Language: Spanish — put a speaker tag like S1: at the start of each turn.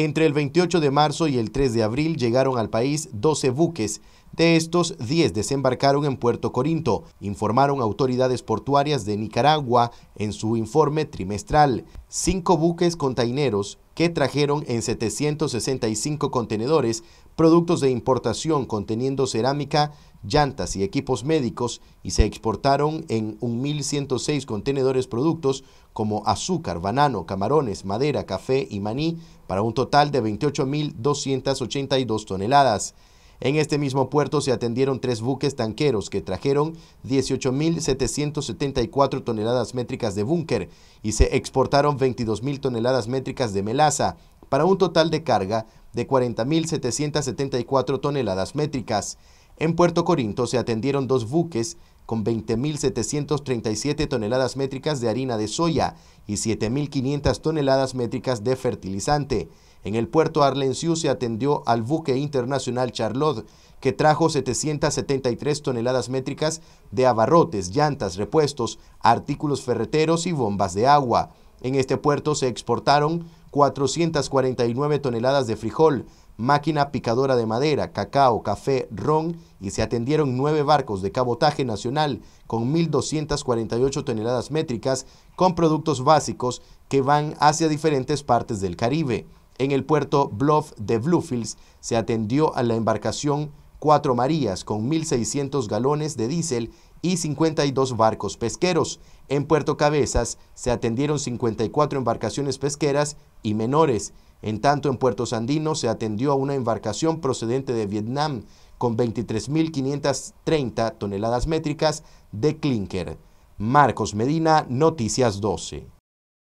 S1: Entre el 28 de marzo y el 3 de abril llegaron al país 12 buques de estos, 10 desembarcaron en Puerto Corinto, informaron autoridades portuarias de Nicaragua en su informe trimestral. Cinco buques containeros que trajeron en 765 contenedores productos de importación conteniendo cerámica, llantas y equipos médicos y se exportaron en 1.106 contenedores productos como azúcar, banano, camarones, madera, café y maní para un total de 28.282 toneladas. En este mismo puerto se atendieron tres buques tanqueros que trajeron 18.774 toneladas métricas de búnker y se exportaron 22.000 toneladas métricas de melaza, para un total de carga de 40.774 toneladas métricas. En Puerto Corinto se atendieron dos buques con 20.737 toneladas métricas de harina de soya y 7.500 toneladas métricas de fertilizante. En el puerto Arlenciú se atendió al buque internacional Charlotte, que trajo 773 toneladas métricas de abarrotes, llantas, repuestos, artículos ferreteros y bombas de agua. En este puerto se exportaron 449 toneladas de frijol, máquina picadora de madera, cacao, café, ron y se atendieron nueve barcos de cabotaje nacional con 1.248 toneladas métricas con productos básicos que van hacia diferentes partes del Caribe. En el puerto Bluff de Bluefields se atendió a la embarcación Cuatro Marías con 1.600 galones de diésel y 52 barcos pesqueros. En Puerto Cabezas se atendieron 54 embarcaciones pesqueras y menores. En tanto, en Puerto Sandino se atendió a una embarcación procedente de Vietnam con 23.530 toneladas métricas de clinker. Marcos Medina, Noticias 12.